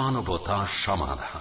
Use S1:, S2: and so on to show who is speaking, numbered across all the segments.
S1: মানবতা সমাধান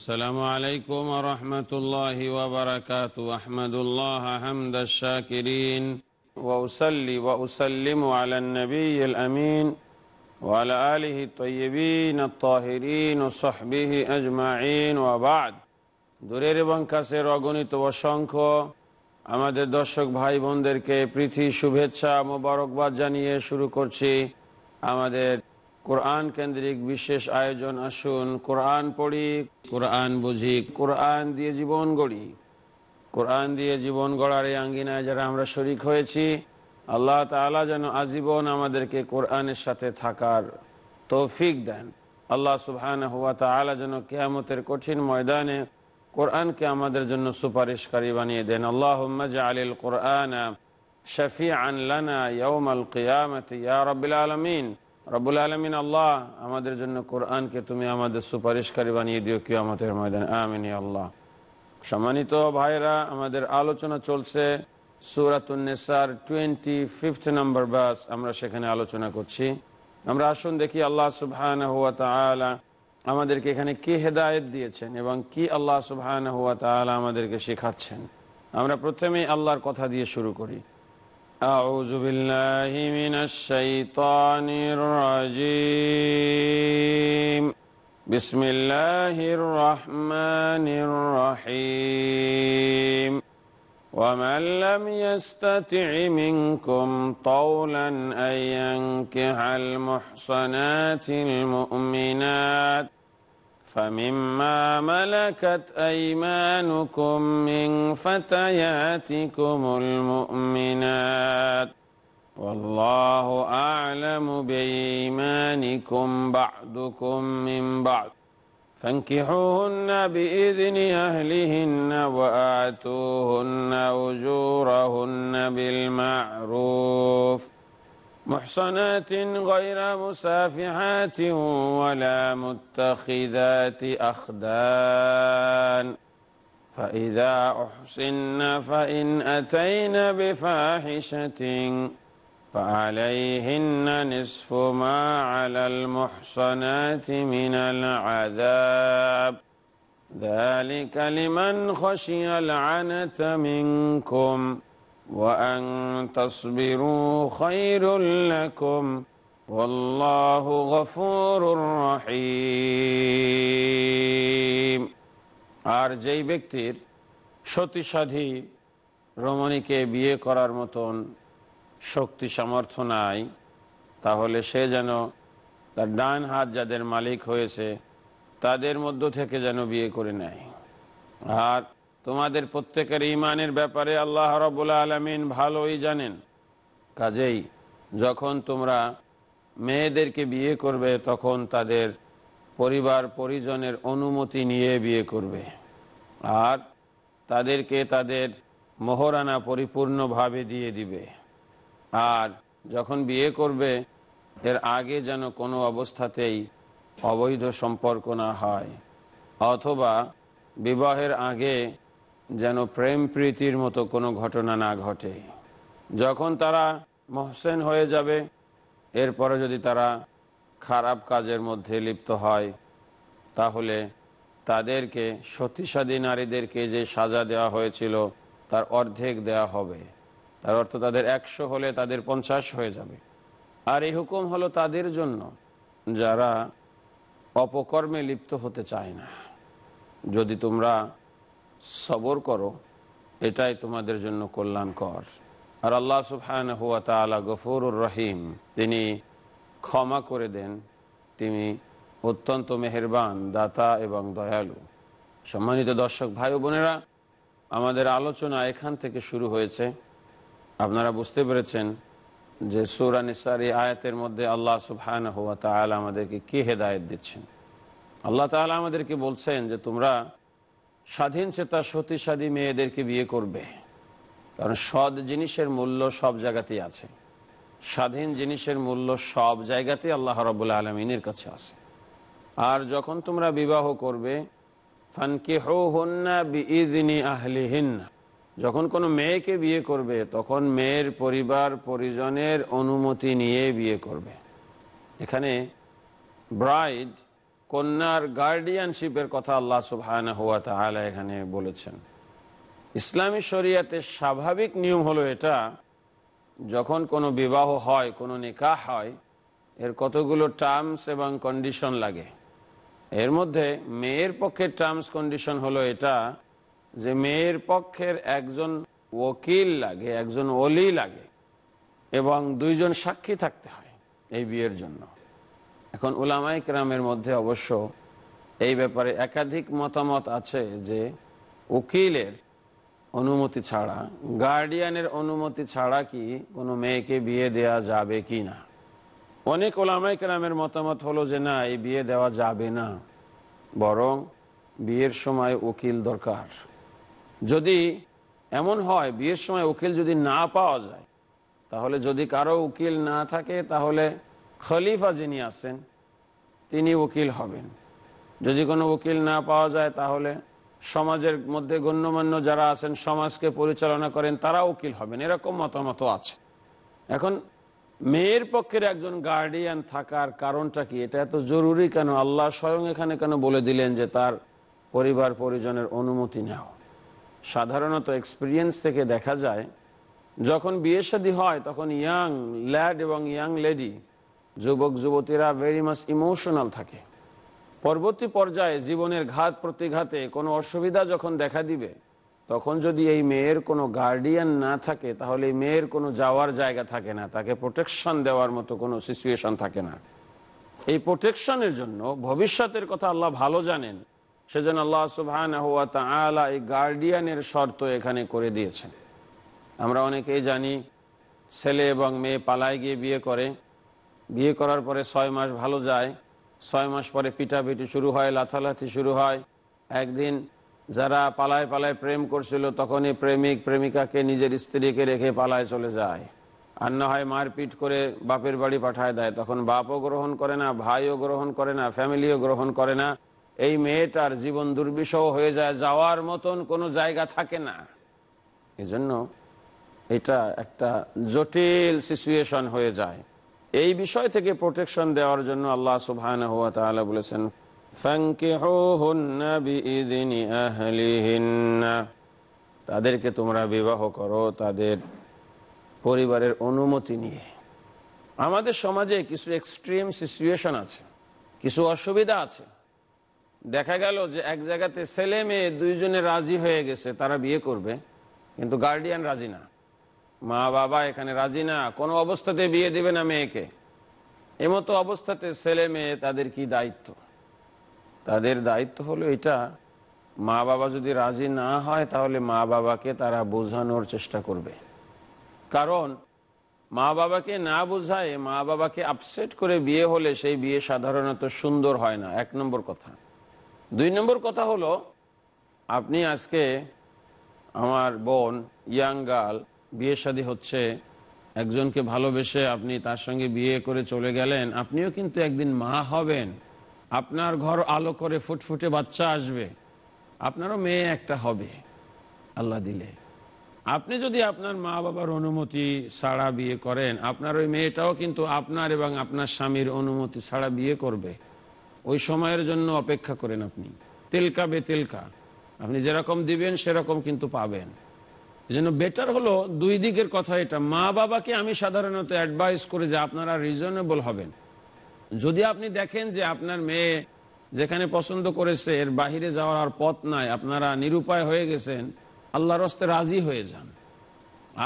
S2: السلام عليكم ورحمة الله وبركاته أحمد الله حمد الشاكرين وأسلي وأسلم على النبي الأمين وعلى آله الطيبين الطاهرين وصحبه أجمعين وبعد দূরের এবং কাছের অগণিত অসংখ্য আমাদের দর্শক ভাই বোনদেরকে পৃথিবী শুভেচ্ছা মোবারকবাদ জানিয়ে শুরু করছি আমাদের কোরআন কেন্দ্রিক বিশেষ আয়োজন আসুন কোরআন পড়ি কোরআন বুঝি কোরআন দিয়ে জীবন গড়ি কোরআন দিয়ে জীবন গড়ার এই আঙ্গিনায় যারা আমরা শরিক হয়েছি আল্লাহ তালা যেন আজীবন আমাদেরকে কোরআনের সাথে থাকার তৌফিক দেন আল্লাহ সুবহান হুয়া তালা যেন কেয়ামতের কঠিন ময়দানে কোরআনকে আমাদের জন্য সুপারিশকারী বানিয়ে দেন আল্লাহ আলিল কোরআন শফি আনলানা ইয়মাল কিয়ামত ইয়া রবিল আলমিন রব্বুল আলমিন আল্লাহ আমাদের জন্য কোরআনকে তুমি আমাদের সুপারিশকারী বানিয়ে দিও কিয়ামতের ময়দান আমিনী আল্লাহ সম্মানিত ভাইরা আমাদের আলোচনা চলছে সুরাতুন্নেসার টোয়েন্টি ফিফথ নাম্বার বাস আমরা সেখানে আলোচনা করছি আমরা আসুন দেখি আল্লাহ সুবহান হুয়া তালা আমাদেরকে এখানে কি হেদায়ত দিয়েছেন এবং কি আল্লাহ সুবহান হুয়া তালা আমাদেরকে শেখাচ্ছেন আমরা প্রথমেই আল্লাহর কথা দিয়ে শুরু করি أعوذ بالله من الشيطان الرجيم بسم الله الرحمن الرحيم ومن لم يستطع منكم طولا أن ينكح المحصنات المؤمنات فمما ملكت أيمانكم من فتياتكم المؤمنات والله أعلم بإيمانكم بعضكم من بعض فانكحوهن بإذن أهلهن وآتوهن أجورهن بالمعروف محصنات غير مسافحات ولا متخذات أخدان فإذا أحسن فإن أتين بفاحشة فعليهن نصف ما على المحصنات من العذاب ذلك لمن خشي العنة منكم وأن تصبروا خير لكم والله غفور رحيم আর যেই ব্যক্তির সতীসাধী রমণীকে বিয়ে করার মতন শক্তি সামর্থ্য নাই তাহলে সে যেন তার ডান হাত যাদের মালিক হয়েছে তাদের মধ্য থেকে যেন বিয়ে করে নেয় আর তোমাদের প্রত্যেকের ইমানের ব্যাপারে আল্লাহ রবুল আলমিন ভালোই জানেন কাজেই যখন তোমরা মেয়েদেরকে বিয়ে করবে তখন তাদের পরিবার পরিজনের অনুমতি নিয়ে বিয়ে করবে আর তাদেরকে তাদের মহরানা পরিপূর্ণভাবে দিয়ে দিবে আর যখন বিয়ে করবে এর আগে যেন কোনো অবস্থাতেই অবৈধ সম্পর্ক না হয় অথবা বিবাহের আগে যেন প্রেম প্রীতির মতো কোনো ঘটনা না ঘটে যখন তারা মহসেন হয়ে যাবে এরপরে যদি তারা খারাপ কাজের মধ্যে লিপ্ত হয় তাহলে তাদেরকে সতীসাদী নারীদেরকে যে সাজা দেওয়া হয়েছিল তার অর্ধেক দেয়া হবে তার অর্থ তাদের একশো হলে তাদের পঞ্চাশ হয়ে যাবে আর এই হুকুম হলো তাদের জন্য যারা অপকর্মে লিপ্ত হতে চায় না যদি তোমরা সবর করো এটাই তোমাদের জন্য কল্যাণকর আর আল্লাহ সুফহান হুয়া তালা গফুর রহিম তিনি ক্ষমা করে দেন তিনি অত্যন্ত মেহেরবান দাতা এবং দয়ালু সম্মানিত দর্শক ভাই বোনেরা আমাদের আলোচনা এখান থেকে শুরু হয়েছে আপনারা বুঝতে পেরেছেন যে সুরানিসার নিসারি আয়াতের মধ্যে আল্লাহ সুফহান হুয়া তালা আমাদেরকে কি হেদায়ত দিচ্ছেন আল্লাহ তালা আমাদেরকে বলছেন যে তোমরা স্বাধীন সে তার সতীসাধী মেয়েদেরকে বিয়ে করবে কারণ সৎ জিনিসের মূল্য সব জায়গাতেই আছে স্বাধীন জিনিসের মূল্য সব জায়গাতেই আল্লাহ রবুল্লা আলমিনের কাছে আছে আর যখন তোমরা বিবাহ করবে ফানকি হন্না আহলিহীন না যখন কোনো মেয়েকে বিয়ে করবে তখন মেয়ের পরিবার পরিজনের অনুমতি নিয়ে বিয়ে করবে এখানে ব্রাইড কন্যার গার্ডিয়ানশিপের কথা আল্লাহ সুবহান এখানে বলেছেন ইসলামী শরিয়াতে স্বাভাবিক নিয়ম হলো এটা যখন কোনো বিবাহ হয় কোনো নিকাহ হয় এর কতগুলো টার্মস এবং কন্ডিশন লাগে এর মধ্যে মেয়ের পক্ষে টার্মস কন্ডিশন হলো এটা যে মেয়ের পক্ষের একজন ওকিল লাগে একজন ওলি লাগে এবং দুইজন সাক্ষী থাকতে হয় এই বিয়ের জন্য এখন ওলামাই ক্রামের মধ্যে অবশ্য এই ব্যাপারে একাধিক মতামত আছে যে উকিলের অনুমতি ছাড়া গার্ডিয়ানের অনুমতি ছাড়া কি কোনো মেয়েকে বিয়ে দেয়া যাবে কি না অনেক ওলামাই ক্রামের মতামত হলো যে না এই বিয়ে দেওয়া যাবে না বরং বিয়ের সময় উকিল দরকার যদি এমন হয় বিয়ের সময় উকিল যদি না পাওয়া যায় তাহলে যদি কারো উকিল না থাকে তাহলে খলিফা যিনি আছেন তিনি উকিল হবেন যদি কোনো উকিল না পাওয়া যায় তাহলে সমাজের মধ্যে গণ্যমান্য যারা আছেন সমাজকে পরিচালনা করেন তারা উকিল হবেন এরকম মতামত আছে এখন মেয়ের পক্ষের একজন গার্ডিয়ান থাকার কারণটা কি এটা এত জরুরি কেন আল্লাহ স্বয়ং এখানে কেন বলে দিলেন যে তার পরিবার পরিজনের অনুমতি নেওয়া সাধারণত এক্সপিরিয়েন্স থেকে দেখা যায় যখন বিয়ে শাদী হয় তখন ইয়াং ল্যাড এবং ইয়াং লেডি যুবক যুবতীরা ভেরি মাস ইমোশনাল থাকে পরবর্তী পর্যায়ে জীবনের ঘাত প্রতিঘাতে কোনো অসুবিধা যখন দেখা দিবে তখন যদি এই মেয়ের কোনো গার্ডিয়ান না থাকে তাহলে এই মেয়ের কোনো যাওয়ার জায়গা থাকে না তাকে প্রোটেকশন দেওয়ার মতো কোনো সিচুয়েশন থাকে না এই প্রোটেকশনের জন্য ভবিষ্যতের কথা আল্লাহ ভালো জানেন সেজন্য আল্লাহ সুহান হুয়া এই গার্ডিয়ানের শর্ত এখানে করে দিয়েছেন আমরা অনেকেই জানি ছেলে এবং মেয়ে পালায় গিয়ে বিয়ে করে বিয়ে করার পরে ছয় মাস ভালো যায় ছয় মাস পরে পিটাপিটি শুরু হয় লাথালাথি শুরু হয় একদিন যারা পালায় পালায় প্রেম করছিল তখনই প্রেমিক প্রেমিকাকে নিজের স্ত্রীকে রেখে পালায় চলে যায় আর না হয় মারপিট করে বাপের বাড়ি পাঠায় দেয় তখন বাপও গ্রহণ করে না ভাইও গ্রহণ করে না ফ্যামিলিও গ্রহণ করে না এই মেয়েটার জীবন দুর্বিষহ হয়ে যায় যাওয়ার মতন কোনো জায়গা থাকে না এজন্য এটা একটা জটিল সিচুয়েশন হয়ে যায় এই বিষয় থেকে প্রোটেকশন দেওয়ার জন্য আল্লাহ সুহান হুয়া তাহলে বলেছেন তাদেরকে তোমরা বিবাহ করো তাদের পরিবারের অনুমতি নিয়ে আমাদের সমাজে কিছু এক্সট্রিম সিচুয়েশন আছে কিছু অসুবিধা আছে দেখা গেল যে এক জায়গাতে ছেলে মেয়ে দুইজনে রাজি হয়ে গেছে তারা বিয়ে করবে কিন্তু গার্ডিয়ান রাজি না মা বাবা এখানে রাজি না কোনো অবস্থাতে বিয়ে দেবে না মেয়েকে এমতো অবস্থাতে ছেলে মেয়ে তাদের কি দায়িত্ব তাদের দায়িত্ব হলো এটা মা বাবা যদি রাজি না হয় তাহলে মা বাবাকে তারা বোঝানোর চেষ্টা করবে কারণ মা বাবাকে না বোঝায় মা বাবাকে আপসেট করে বিয়ে হলে সেই বিয়ে সাধারণত সুন্দর হয় না এক নম্বর কথা দুই নম্বর কথা হলো আপনি আজকে আমার বোন ইয়াং গার্ল বিয়ে শাদী হচ্ছে একজনকে ভালোবেসে আপনি তার সঙ্গে বিয়ে করে চলে গেলেন আপনিও কিন্তু একদিন মা হবেন আপনার ঘর আলো করে ফুটফুটে বাচ্চা আসবে আপনারও মেয়ে একটা হবে আল্লাহ দিলে আপনি যদি আপনার মা বাবার অনুমতি ছাড়া বিয়ে করেন আপনার ওই মেয়েটাও কিন্তু আপনার এবং আপনার স্বামীর অনুমতি ছাড়া বিয়ে করবে ওই সময়ের জন্য অপেক্ষা করেন আপনি তেলকা বে তেলকা আপনি যেরকম দিবেন সেরকম কিন্তু পাবেন এজন্য বেটার হলো দুই দিকের কথা এটা মা বাবাকে আমি সাধারণত অ্যাডভাইস করে যে আপনারা রিজনেবল হবেন যদি আপনি দেখেন যে আপনার মেয়ে যেখানে পছন্দ করেছে এর বাহিরে যাওয়ার আর পথ নাই আপনারা নিরুপায় হয়ে গেছেন আল্লাহর হস্তে রাজি হয়ে যান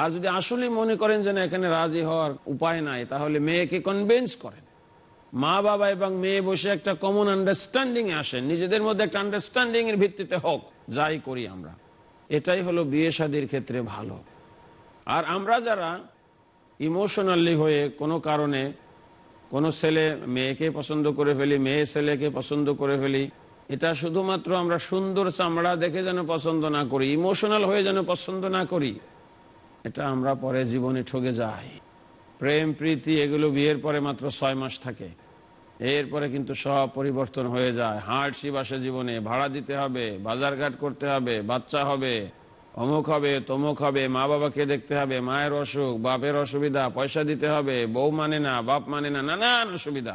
S2: আর যদি আসলে মনে করেন যে না এখানে রাজি হওয়ার উপায় নাই তাহলে মেয়েকে কনভিন্স করেন মা বাবা এবং মেয়ে বসে একটা কমন আন্ডারস্ট্যান্ডিং আসেন নিজেদের মধ্যে একটা আন্ডারস্ট্যান্ডিং এর ভিত্তিতে হোক যাই করি আমরা এটাই হলো বিয়ে শাদির ক্ষেত্রে ভালো আর আমরা যারা ইমোশনালি হয়ে কোনো কারণে কোনো ছেলে মেয়েকে পছন্দ করে ফেলি মেয়ে ছেলেকে পছন্দ করে ফেলি এটা শুধুমাত্র আমরা সুন্দর চামড়া দেখে যেন পছন্দ না করি ইমোশনাল হয়ে যেন পছন্দ না করি এটা আমরা পরে জীবনে ঠকে যাই প্রেম প্রীতি এগুলো বিয়ের পরে মাত্র ছয় মাস থাকে এরপরে কিন্তু সব পরিবর্তন হয়ে যায় হার্ডশিপ আসে জীবনে ভাড়া দিতে হবে বাজারঘাট করতে হবে বাচ্চা হবে অমুক হবে তমুক হবে মা বাবাকে দেখতে হবে মায়ের অসুখ বাপের অসুবিধা পয়সা দিতে হবে বউ মানে না বাপ মানে না নানান অসুবিধা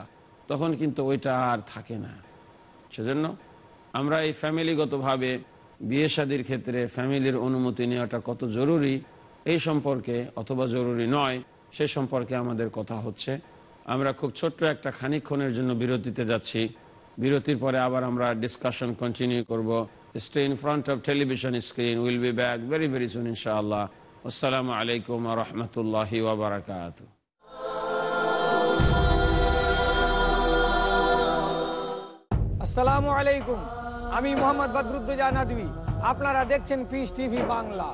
S2: তখন কিন্তু ওইটা আর থাকে না সেজন্য আমরা এই ফ্যামিলিগতভাবে বিয়ে শাদির ক্ষেত্রে ফ্যামিলির অনুমতি নেওয়াটা কত জরুরি এই সম্পর্কে অথবা জরুরি নয় সে সম্পর্কে আমাদের কথা হচ্ছে আমরা খুব ছোট্ট একটা খানিক্ষণের জন্য বিরতিতে যাচ্ছি বিরতির পরে আবার আমরা ডিসকাশন কন্টিনিউ করব stay in front of television screen will be back very very soon ইনশাআল্লাহ আসসালামু আলাইকুম রহমতুল্লাহ বারাকাত আসসালামু আলাইকুম আমি মোহাম্মদ বদরুদ্দোজা নাদবি আপনারা দেখছেন পিস টিভি বাংলা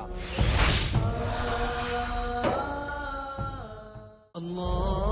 S2: আল্লাহ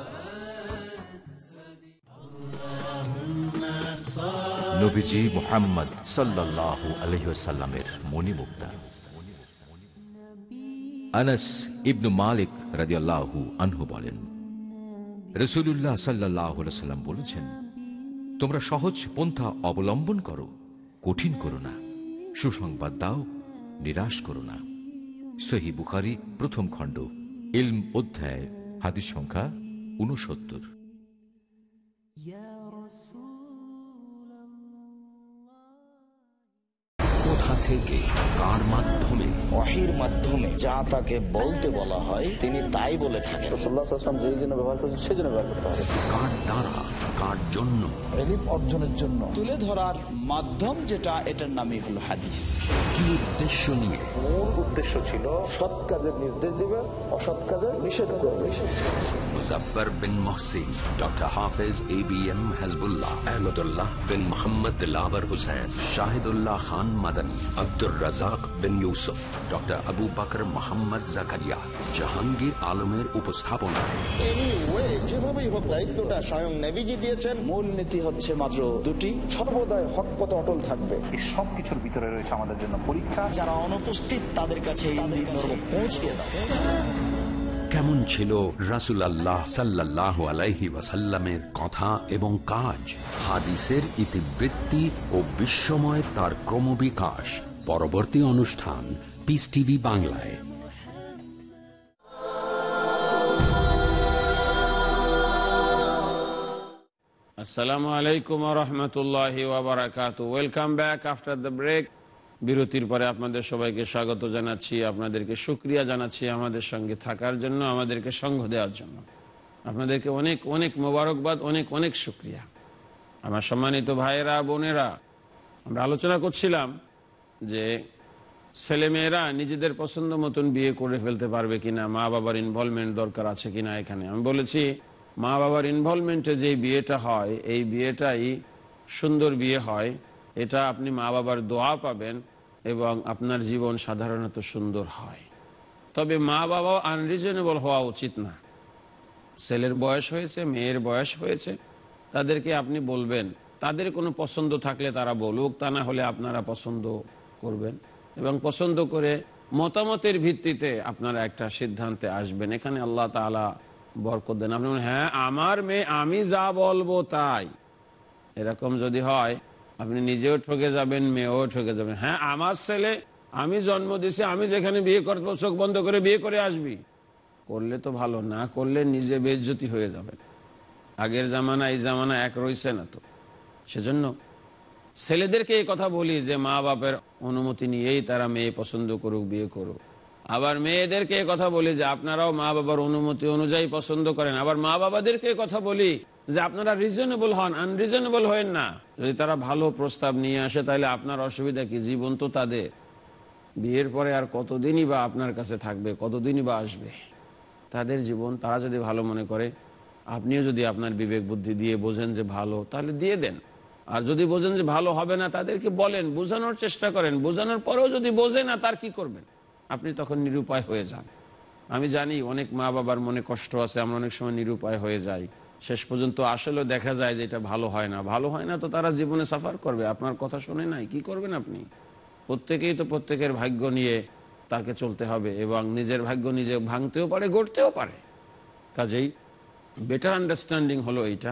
S1: নবীজি মোহাম্মদ সাল্লাহ আলহিসাল্লামের মণিমুক্তা আনাস ইবনু মালিক রাজিয়াল্লাহু আনহু বলেন রসুল্লাহ সাল্লাহ বলেছেন তোমরা সহজ পন্থা অবলম্বন করো কঠিন করো না সুসংবাদ দাও নিরাশ করো না সহি বুখারি প্রথম খণ্ড ইলম অধ্যায় হাদিস সংখ্যা ঊনসত্তর
S2: থেকে কার মাধ্যমে অহির মাধ্যমে যা তাকে বলতে বলা
S1: হয় তিনি তাই বলে থাকেন রসুল্লাহ যেই জন্য ব্যবহার করছেন সেই জন্য ব্যবহার করতে হবে কার দ্বারা কার জন্য অর্জনের জন্য তুলে ধরার মাধ্যম যেটা এটার নামই হলো হাদিস কি উদ্দেশ্য নিয়ে মূল উদ্দেশ্য ছিল সৎ কাজের নির্দেশ দেবে অসৎ নিষেধ করবে বিন doctor Hafez A B M বিন শাহিদুল্লাহ খান মাদানী আব্দুর রাজাক বিন ডক্টর আবু বাকর মোহাম্মদ জাহাঙ্গীর আলমের উপস্থাপনায় দায়িত্বটা স্বয়ং দিয়েছেন মূল নীতি হচ্ছে মাত্র দুটি হক অটল থাকবে এই সবকিছুর ভিতরে রয়েছে আমাদের জন্য পরীক্ষা যারা অনুপস্থিত তাদের কাছে পৌঁছিয়ে কেমন ছিল রাসুল আল্লাহ সাল্লাহ আলাইহি ওয়াসাল্লামের কথা এবং কাজ হাদিসের ইতিবৃত্তি ও বিশ্বময়ের তার ক্রমবিকাশ পরবর্তী অনুষ্ঠান পিস টিভি বাংলায়
S2: আসসালামু আলাইকুম রহমতুল্লাহ ওবরাকাত welcome back after the break বিরতির পরে আপনাদের সবাইকে স্বাগত জানাচ্ছি আপনাদেরকে সুক্রিয়া জানাচ্ছি আমাদের সঙ্গে থাকার জন্য আমাদেরকে সঙ্গ দেওয়ার জন্য আপনাদেরকে অনেক অনেক মোবারকবাদ অনেক অনেক সুক্রিয়া আমার সম্মানিত ভাইয়েরা বোনেরা আমরা আলোচনা করছিলাম যে ছেলেমেয়েরা নিজেদের পছন্দ মতন বিয়ে করে ফেলতে পারবে কিনা মা বাবার ইনভলভমেন্ট দরকার আছে কিনা এখানে আমি বলেছি মা বাবার ইনভলভমেন্টে যে বিয়েটা হয় এই বিয়েটাই সুন্দর বিয়ে হয় এটা আপনি মা বাবার দোয়া পাবেন এবং আপনার জীবন সাধারণত সুন্দর হয় তবে মা বাবা আনরিজনেবল হওয়া উচিত না ছেলের বয়স হয়েছে মেয়ের বয়স হয়েছে তাদেরকে আপনি বলবেন তাদের কোনো পছন্দ থাকলে তারা বলুক তা না হলে আপনারা পছন্দ করবেন এবং পছন্দ করে মতামতের ভিত্তিতে আপনারা একটা সিদ্ধান্তে আসবেন এখানে আল্লাহ তালা বরকত দেন আপনি হ্যাঁ আমার মেয়ে আমি যা বলবো তাই এরকম যদি হয় আপনি নিজেও ঠকে যাবেন মেয়েও ঠকে যাবেন হ্যাঁ আমার ছেলে আমি জন্ম দিছি আমি যেখানে বিয়ে করবো চোখ বন্ধ করে বিয়ে করে আসবি করলে তো ভালো না করলে নিজে বেজ্যোতি হয়ে যাবে আগের জামানা এই জামানা এক রয়েছে না তো সেজন্য ছেলেদেরকে এই কথা বলি যে মা বাপের অনুমতি নিয়েই তারা মেয়ে পছন্দ করুক বিয়ে করুক আবার মেয়েদেরকে কথা বলি যে আপনারাও মা বাবার অনুমতি অনুযায়ী পছন্দ করেন আবার মা বাবাদেরকে কথা বলি যে আপনারা রিজনেবল হন আনরিজনেবল হয়েন না যদি তারা ভালো প্রস্তাব নিয়ে আসে তাহলে আপনার অসুবিধা কি জীবন তো তাদের বিয়ের পরে আর কতদিনই বা আপনার কাছে থাকবে কতদিনই বা আসবে তাদের জীবন তারা যদি ভালো মনে করে আপনিও যদি আপনার বিবেক বুদ্ধি দিয়ে বোঝেন যে ভালো তাহলে দিয়ে দেন আর যদি বোঝেন যে ভালো হবে না তাদেরকে বলেন বোঝানোর চেষ্টা করেন বোঝানোর পরেও যদি বোঝে না তার কি করবেন আপনি তখন নিরুপায় হয়ে যান আমি জানি অনেক মা বাবার মনে কষ্ট আছে আমরা অনেক সময় নিরুপায় হয়ে যাই শেষ পর্যন্ত আসলে দেখা যায় যে এটা ভালো হয় না ভালো হয় না তো তারা জীবনে সাফার করবে আপনার কথা শুনে নাই কি করবেন আপনি প্রত্যেকেই তো প্রত্যেকের ভাগ্য নিয়ে তাকে চলতে হবে এবং নিজের ভাগ্য নিজে ভাঙতেও পারে গড়তেও পারে কাজেই বেটার আন্ডারস্ট্যান্ডিং হলো এইটা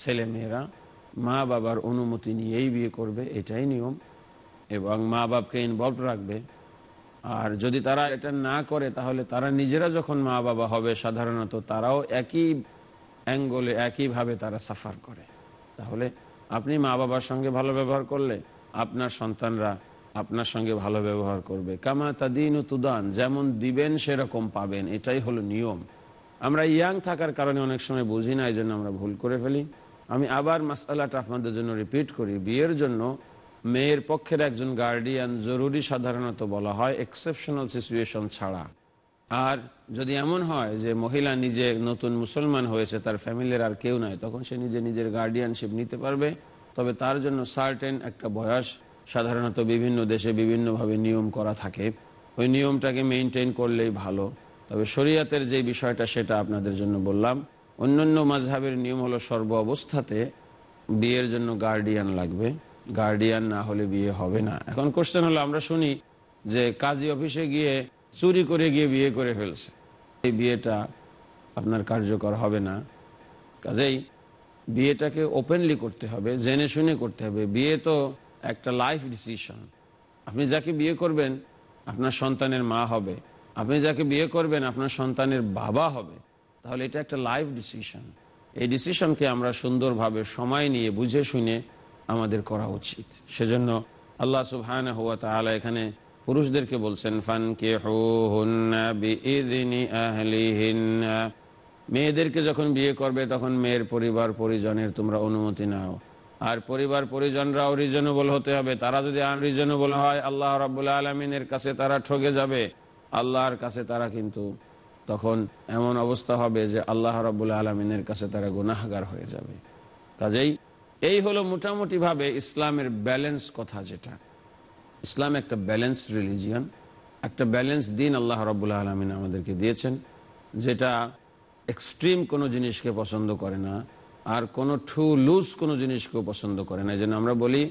S2: ছেলেমেয়েরা মা বাবার অনুমতি নিয়েই বিয়ে করবে এটাই নিয়ম এবং মা বাপকে ইনভলভ রাখবে আর যদি তারা এটা না করে তাহলে তারা নিজেরা যখন মা বাবা হবে সাধারণত তারাও একই অ্যাঙ্গলে একইভাবে তারা সাফার করে তাহলে আপনি মা বাবার সঙ্গে ভালো ব্যবহার করলে আপনার সন্তানরা আপনার সঙ্গে ভালো ব্যবহার করবে কামা তাদিন ও তুদান যেমন দিবেন সেরকম পাবেন এটাই হলো নিয়ম আমরা ইয়াং থাকার কারণে অনেক সময় বুঝি না এই জন্য আমরা ভুল করে ফেলি আমি আবার মাসালাটা আপনাদের জন্য রিপিট করি বিয়ের জন্য মেয়ের পক্ষের একজন গার্ডিয়ান জরুরি সাধারণত বলা হয় এক্সেপশনাল সিচুয়েশন ছাড়া আর যদি এমন হয় যে মহিলা নিজে নতুন মুসলমান হয়েছে তার ফ্যামিলির আর কেউ নাই তখন সে নিজে নিজের গার্ডিয়ানশিপ নিতে পারবে তবে তার জন্য সার্টেন একটা বয়স সাধারণত বিভিন্ন দেশে বিভিন্নভাবে নিয়ম করা থাকে ওই নিয়মটাকে মেনটেন করলেই ভালো তবে শরীয়তের যে বিষয়টা সেটা আপনাদের জন্য বললাম অন্যান্য মাঝহাবের নিয়ম হলো সর্ব অবস্থাতে বিয়ের জন্য গার্ডিয়ান লাগবে গার্ডিয়ান না হলে বিয়ে হবে না এখন কোশ্চেন হলো আমরা শুনি যে কাজী অফিসে গিয়ে চুরি করে গিয়ে বিয়ে করে ফেলছে এই বিয়েটা আপনার কার্যকর হবে না কাজেই বিয়েটাকে ওপেনলি করতে হবে জেনে শুনে করতে হবে বিয়ে তো একটা লাইফ ডিসিশন আপনি যাকে বিয়ে করবেন আপনার সন্তানের মা হবে আপনি যাকে বিয়ে করবেন আপনার সন্তানের বাবা হবে তাহলে এটা একটা লাইফ ডিসিশন এই ডিসিশনকে আমরা সুন্দরভাবে সময় নিয়ে বুঝে শুনে আমাদের করা উচিত সেজন্য আল্লাহ সুবহান হুয়া তালা এখানে পুরুষদেরকে বলছেন ফানকে মেয়েদেরকে যখন বিয়ে করবে তখন মেয়ের পরিবার পরিজনের তোমরা অনুমতি নাও আর পরিবার পরিজনরাও রিজনেবল হতে হবে তারা যদি আনরিজনেবল হয় আল্লাহ রাবুল্লা আলমিনের কাছে তারা ঠকে যাবে আল্লাহর কাছে তারা কিন্তু তখন এমন অবস্থা হবে যে আল্লাহ রাবুল্লা আলমিনের কাছে তারা গুনাহগার হয়ে যাবে কাজেই এই হলো মোটামুটিভাবে ইসলামের ব্যালেন্স কথা যেটা ইসলাম একটা ব্যালেন্স রিলিজিয়ান একটা ব্যালেন্স দিন আল্লাহ রবুল্লা আলমিন আমাদেরকে দিয়েছেন যেটা এক্সট্রিম কোনো জিনিসকে পছন্দ করে না আর কোনো ঠু লুজ কোনো জিনিসকেও পছন্দ করে না যেন আমরা বলি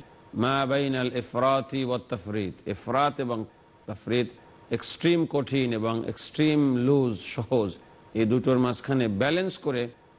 S2: মা বাইন আল এফরাতি ও তফরিত এফরাত এবং তফরিত এক্সট্রিম কঠিন এবং এক্সট্রিম লুজ সহজ এই দুটোর মাঝখানে ব্যালেন্স করে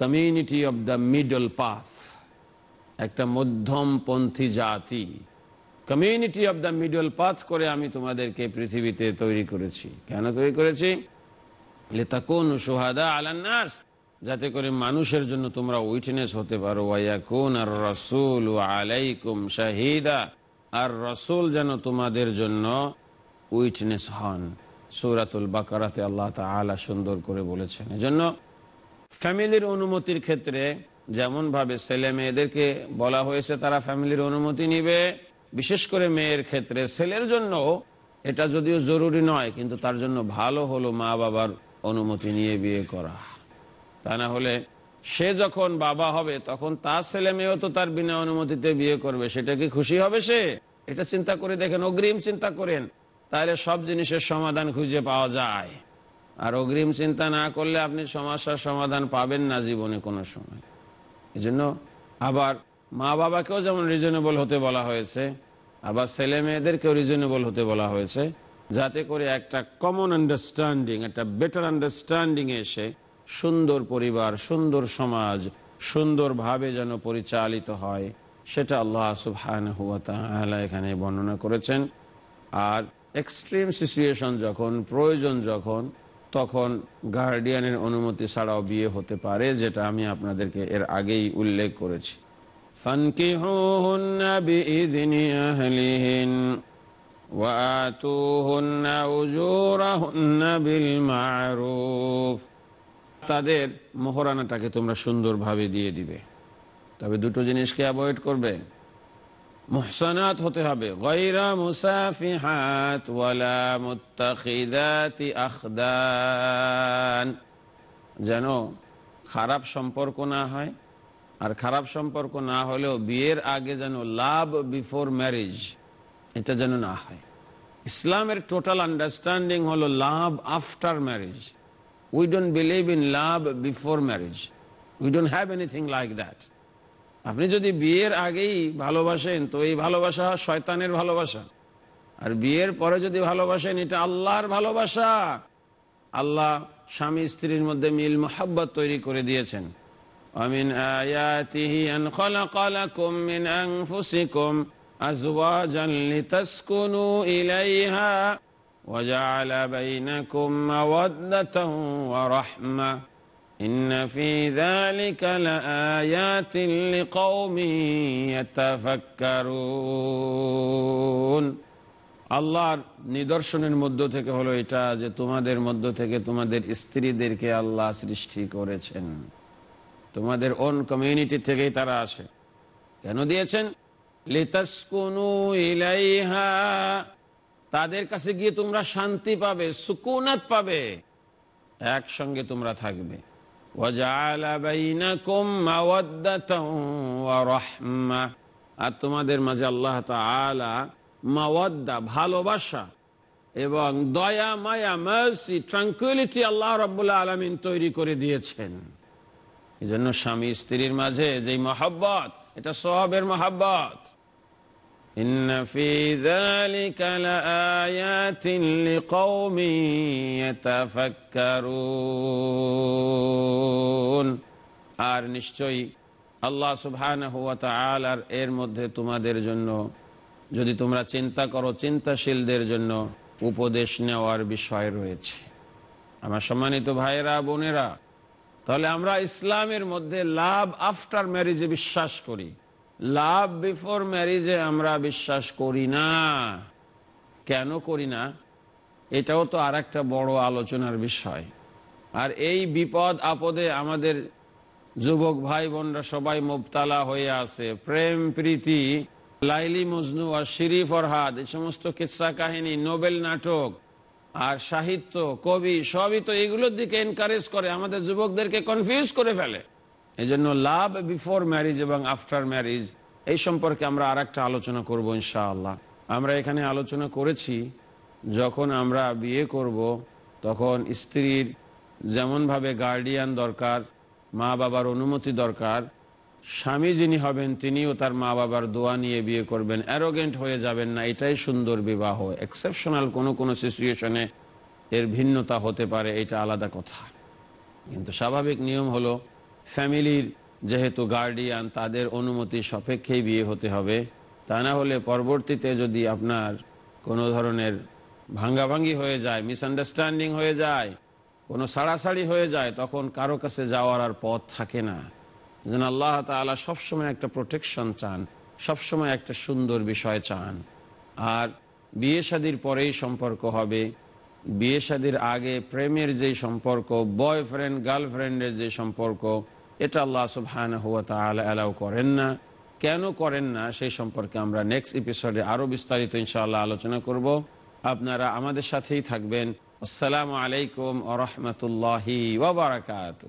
S2: community of the middle path একটা মধ্যমপন্থী জাতি community of the middle path করে আমি তোমাদেরকে পৃথিবীতে তৈরি করেছি কেন তৈরি করেছি কোন সুহাদা আলান্নাস যাতে করে মানুষের জন্য তোমরা উইটনেস হতে পারো কোন আর রসুল আলাইকুম শাহিদা আর রসুল যেন তোমাদের জন্য উইটনেস হন সৌরাতুল বাকারাতে আল্লাহ তালা সুন্দর করে বলেছেন এজন্য ফ্যামিলির অনুমতির ক্ষেত্রে যেমন ভাবে ছেলে মেয়েদেরকে বলা হয়েছে তারা ফ্যামিলির অনুমতি নিবে বিশেষ করে মেয়ের ক্ষেত্রে ছেলের জন্য এটা যদিও জরুরি নয় কিন্তু তার জন্য ভালো হলো মা বাবার অনুমতি নিয়ে বিয়ে করা তা না হলে সে যখন বাবা হবে তখন তার ছেলে মেয়েও তো তার বিনা অনুমতিতে বিয়ে করবে সেটা কি খুশি হবে সে এটা চিন্তা করে দেখেন অগ্রিম চিন্তা করেন তাহলে সব জিনিসের সমাধান খুঁজে পাওয়া যায় আর অগ্রিম চিন্তা না করলে আপনি সমস্যার সমাধান পাবেন না জীবনে কোনো সময় এজন্য আবার মা বাবাকেও যেমন রিজনেবল হতে বলা হয়েছে আবার ছেলে মেয়েদেরকেও রিজনেবল হতে বলা হয়েছে যাতে করে একটা কমন আন্ডারস্ট্যান্ডিং একটা বেটার আন্ডারস্ট্যান্ডিং এসে সুন্দর পরিবার সুন্দর সমাজ সুন্দরভাবে যেন পরিচালিত হয় সেটা আল্লাহ সুফান হুয়া তাহলে এখানে বর্ণনা করেছেন আর এক্সট্রিম সিচুয়েশন যখন প্রয়োজন যখন তখন গার্ডিয়ানের অনুমতি ছাড়াও বিয়ে হতে পারে যেটা আমি আপনাদেরকে এর আগেই উল্লেখ করেছি তাদের মহরানাটাকে তোমরা সুন্দরভাবে দিয়ে দিবে তবে দুটো জিনিসকে অ্যাভয়েড করবে মোহসানাত হতে হবে গৈরা মুসাফিহাত ওয়ালা মুত্তাখিদাতি আখদান যেন খারাপ সম্পর্ক না হয় আর খারাপ সম্পর্ক না হলেও বিয়ের আগে যেন লাভ বিফোর ম্যারেজ এটা যেন না হয় ইসলামের টোটাল আন্ডারস্ট্যান্ডিং হলো love after marriage we don't believe in love before marriage we don't have anything like that আপনি যদি বিয়ের আগেই ভালোবাসেন তো এই ভালোবাসা শয়তানের ভালোবাসা আর বিয়ের পরে যদি ভালোবাসেন এটা আল্লাহর ভালোবাসা আল্লাহ স্বামী স্ত্রীর মধ্যে মিল মোহাব্বত তৈরি করে দিয়েছেন অমিন ইলাইহা إن في ذلك لقوم يتفكرون আল্লাহর নিদর্শনের মধ্য থেকে হলো এটা যে তোমাদের মধ্য থেকে তোমাদের স্ত্রীদেরকে আল্লাহ সৃষ্টি করেছেন তোমাদের ওন কমিউনিটি থেকেই তারা আসে কেন দিয়েছেন ইলাইহা তাদের কাছে গিয়ে তোমরা শান্তি পাবে সুকুনাত পাবে একসঙ্গে তোমরা থাকবে وجعل بينكم مودة ورحمة আর তোমাদের মাঝে আল্লাহ তাআলা মাওয়াদ্দা ভালোবাসা এবং দয়া মায়া মার্সি ট্রাঙ্কুয়েলিটি আল্লাহ রব্বুল্লাহ আলমিন তৈরি করে দিয়েছেন এই জন্য স্বামী স্ত্রীর মাঝে যেই মহাব্বত এটা সবের মহাব্বত إن في ذلك لآيات لقوم يتفكرون আর নিশ্চয়ই আল্লাহ সুবহান হুয়া আর এর মধ্যে তোমাদের জন্য যদি তোমরা চিন্তা করো চিন্তাশীলদের জন্য উপদেশ নেওয়ার বিষয় রয়েছে আমার সম্মানিত ভাইরা বোনেরা তাহলে আমরা ইসলামের মধ্যে লাভ আফটার ম্যারেজে বিশ্বাস করি লাভ বিফোর ম্যারিজে আমরা বিশ্বাস করি না কেন করি না এটাও তো আর একটা বড় আলোচনার বিষয় আর এই বিপদ আপদে আমাদের যুবক ভাই বোনরা সবাই মোবতালা হয়ে আছে প্রেম প্রীতি লাইলি মজনু আর শিরি ফরহাদ এই সমস্ত কিসা কাহিনী নোবেল নাটক আর সাহিত্য কবি সবই তো এগুলোর দিকে এনকারেজ করে আমাদের যুবকদেরকে কনফিউজ করে ফেলে এজন্য লাভ বিফোর ম্যারিজ এবং আফটার ম্যারিজ এই সম্পর্কে আমরা আর একটা আলোচনা করব ইনশাআল্লাহ আমরা এখানে আলোচনা করেছি যখন আমরা বিয়ে করব তখন স্ত্রীর যেমনভাবে গার্ডিয়ান দরকার মা বাবার অনুমতি দরকার স্বামী যিনি হবেন তিনিও তার মা বাবার দোয়া নিয়ে বিয়ে করবেন অ্যারোগেন্ট হয়ে যাবেন না এটাই সুন্দর বিবাহ এক্সেপশনাল কোনো কোনো সিচুয়েশনে এর ভিন্নতা হতে পারে এটা আলাদা কথা কিন্তু স্বাভাবিক নিয়ম হলো ফ্যামিলির যেহেতু গার্ডিয়ান তাদের অনুমতি সাপেক্ষেই বিয়ে হতে হবে তা না হলে পরবর্তীতে যদি আপনার কোনো ধরনের ভাঙ্গাভাঙ্গি হয়ে যায় মিসআন্ডারস্ট্যান্ডিং হয়ে যায় কোনো সাড়াসাড়ি হয়ে যায় তখন কারো কাছে যাওয়ার আর পথ থাকে না যেন আল্লাহ তালা সবসময় একটা প্রোটেকশন চান সবসময় একটা সুন্দর বিষয় চান আর বিয়ে শাদির পরেই সম্পর্ক হবে বিয়ে শাদির আগে প্রেমের যে সম্পর্ক বয়ফ্রেন্ড গার্লফ্রেন্ডের যে সম্পর্ক এটা আল্লাহ সুবহান হুয়া তাহলে অ্যালাউ করেন না কেন করেন না সেই সম্পর্কে আমরা নেক্সট এপিসোডে আরও বিস্তারিত ইনশাআল্লাহ আলোচনা করব আপনারা আমাদের সাথেই থাকবেন আসসালামু আলাইকুম আ রহমতুল্লাহি ওবরাকাতু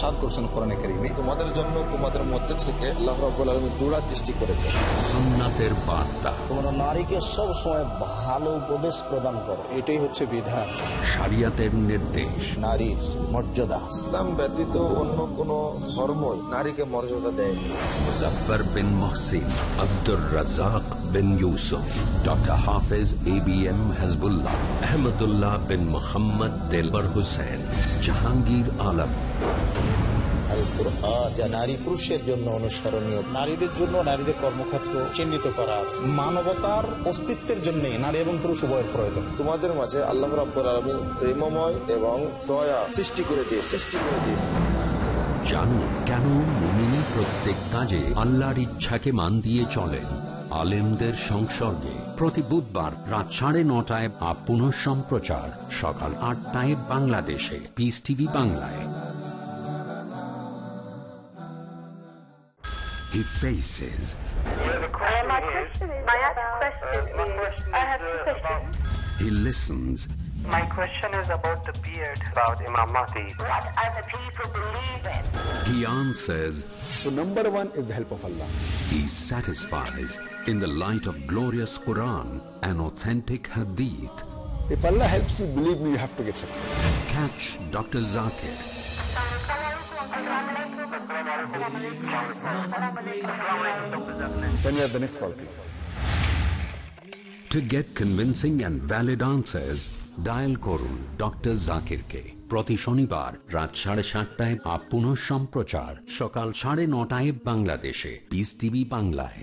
S1: ইরশাদ করছেন কোরআনে কারিমে তোমাদের জন্য তোমাদের মধ্যে থেকে আল্লাহ রাব্বুল আলামিন জোড়া সৃষ্টি করেছে সুন্নাতের বার্তা তোমরা নারীকে সব সময়
S2: ভালো উপদেশ প্রদান করো এটাই হচ্ছে বিধান
S1: শরিয়াতের নির্দেশ নারীর মর্যাদা
S2: ইসলাম ব্যতীত অন্য কোনো ধর্ম নারীকে মর্যাদা দেয়
S1: মুজফার বিন Mohsin Abdur Razzak bin Yusuf, Dr. Hafiz ABM Hezbollah, Ahmadullah bin Muhammad Dilbar Hussain, Jahangir Alam. যা নারী পুরুষের জন্য
S2: নারীদের জন্য নারীদের চিহ্নিত করা আছে মানবতার অস্তিত্বের নারী এবং পুরুষ প্রয়োজন তোমাদের মাঝে আল্লাহ এবং
S1: জানুন কেন প্রত্যেক কাজে আল্লাহর ইচ্ছাকে মান দিয়ে চলেন আলেমদের সংসর্গে প্রতি বুধবার রাত সাড়ে নটায় বা পুনঃ সম্প্রচার সকাল আটটায় বাংলাদেশে পিস টিভি বাংলায় He faces. He listens. My question is about the beard, about Imam Mahdi. What the people believe in? He answers, So number one is the help of Allah. He satisfies in the light of glorious Quran and authentic Hadith. If Allah helps you, believe me, you have to get success. Catch Dr. Zakir. Can we have the next call, please? To get convincing and valid answers, dial করুন doctor জাকিরকে প্রতি শনিবার রাত সাড়ে সাতটায় up পুনঃ সম্প্রচার সকাল সাড়ে নটায় বাংলাদেশে পিস টিভি বাংলায়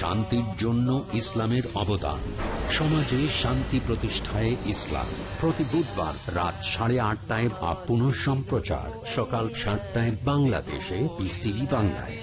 S1: শান্তির জন্য ইসলামের অবদান সমাজে শান্তি প্রতিষ্ঠায় ইসলাম প্রতি বুধবার রাত সাড়ে আটটায় বা পুনঃ সম্প্রচার সকাল সাতটায় বাংলাদেশে বাংলায়